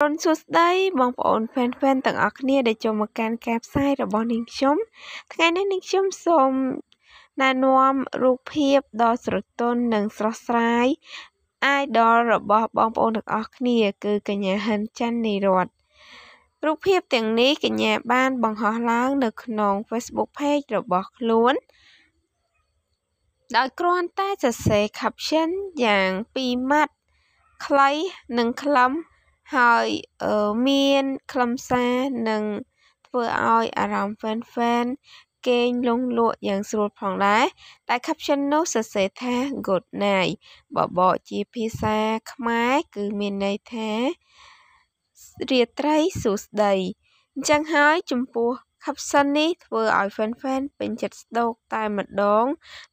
នសួស្តីបងប្អូន fan fan ទាំងអស់គ្នាដែលចូលមកកាន់ការផ្សាយរបស់នាងខ្ញុំថ្ងៃនេះនាងខ្ញុំសូមណែនាំរូបភាពដ៏ស្រទន់និងស្រស់ស្រាយ idol របស់បងប្អូនទាំងអស់គ្នាគឺ កញ្ញាហិនច័ន្ទនីរត រូបភាពទាំងនេះកញ្ញា បានបង្ហោះឡើង នៅ ក្នុង Facebook page របស់ខ្លួន ដោយគ្រាន់តែសរសេរ caption យ៉ាងពីរម៉ាត់ខ្លីនិងខ្លឹមហើយមានខ្លឹមសារនិងធ្វើឲ្យអារម្មណ៍ Fan Fan គេងលង់លក់យ៉ាងស្រួលផងដែរតែ caption នោះសរសេរថា good night បបកជាភាសាខ្មែរគឺមានន័យថារាត្រីសួស្តីអញ្ចឹងហើយចំពោះ caption នេះធ្វើឲ្យ fan fan ពេញចិត្តស្ដោកតែម្ដង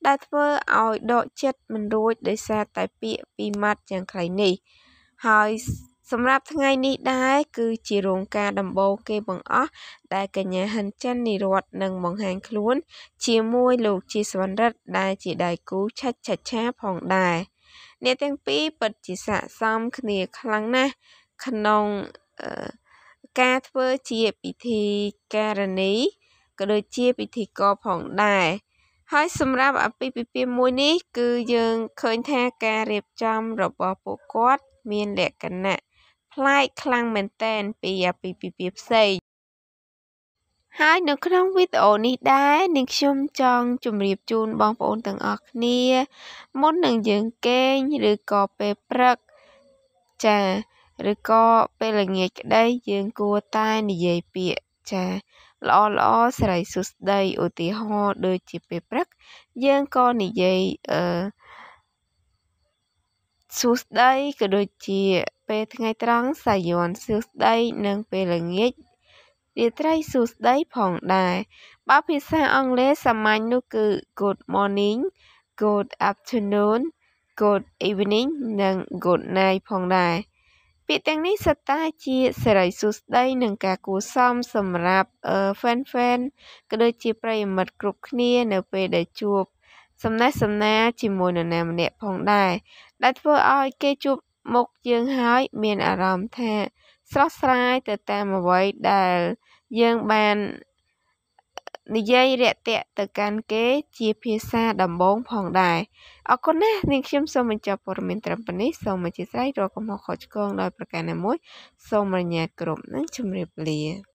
ដែលធ្វើឲ្យដកចិត្តមិនរួចដោយសារតែពាក្យពីម៉ាត់យ៉ាងខ្លីនេះហើយសម្រាប់ថ្ងៃនេះដែរគឺជារោងការដំបូងគេបង្អស់ដែលកញ្ញាហ៊ិនចិននិរតនឹងបង្ហាញខ្លួន ជាមួយលោកជាសវណ្ណរិទ្ធដែលជាដៃគូឆាច់ឆាឆាផងដែរអ្នកទាំងពីរពិតជាស័ក្តិសមគ្នាខ្លាំងណាស់ក្នុងការធ្វើជាពិធីការនីក៏ដូចជាពិធីករផងដែរហើយសម្រាប់អភិពិភាមួយនេះគឺយើងឃើញថាការរៀបចំរបស់ពួកគាត់មានលក្ខណៈប្លែកខ្លាំងមែនទែនពីអាពាហ៍ពិពាហ៍ផ្សេងហើយ នៅក្នុងវីដេអូនេះដែរនាងខ្ញុំចង់ជម្រាបជូនបងប្អូនទាំងអស់គ្នា មុននឹងយើងគេងឬក៏ពេលព្រឹកចា ឬក៏ពេលល្ងាចក្តីយើងគួរតែនិយាយពាក្យចាល្អល្អស្រីសុស្ដីឧទាហរណ៍ដូចជាពេលព្រឹក យើងក៏និយាយអឺសួស្ដីក៏ដូចជាពេលថ្ងៃត្រង់សាយ័ន្តសួស្តីនិងពេលល្ងាចរាត្រីសួស្តីផងដែរបើភាសាអង់គ្លេសសាមញ្ញនោះគឺ good morning good afternoon good evening និង good night ផងដែរពាក្យទាំងនេះសតាជាសេរីសួស្តីនិងការគួរសមសម្រាប់ fan fan ក៏ដូចជាប្រិយមិត្តគ្រប់គ្នានៅពេលដែលជួប សំណេះសំណាលជាមួយនរណាម្នាក់ផងដែរដែលធ្វើឲ្យគេជួបមុខយើងហើយមានអារម្មណ៍ថាស្រស់ស្រាយទៅតាមអ្វីដែល យើងបាននិយាយរាក់ទាក់ទៅកាន់គេ ជាភាសាដំបង ផងដែរអរគុណណាស់នាងខ្ញុំសូមបញ្ចប់ព័ត៌មានត្រឹមប៉ុណ្នេះសូមអធិស្ឋានរកកំហុសខុសឆ្គងដោយ ប្រការណាមួយសូមរញ៉ាគ្រប់និងជម្រាបលា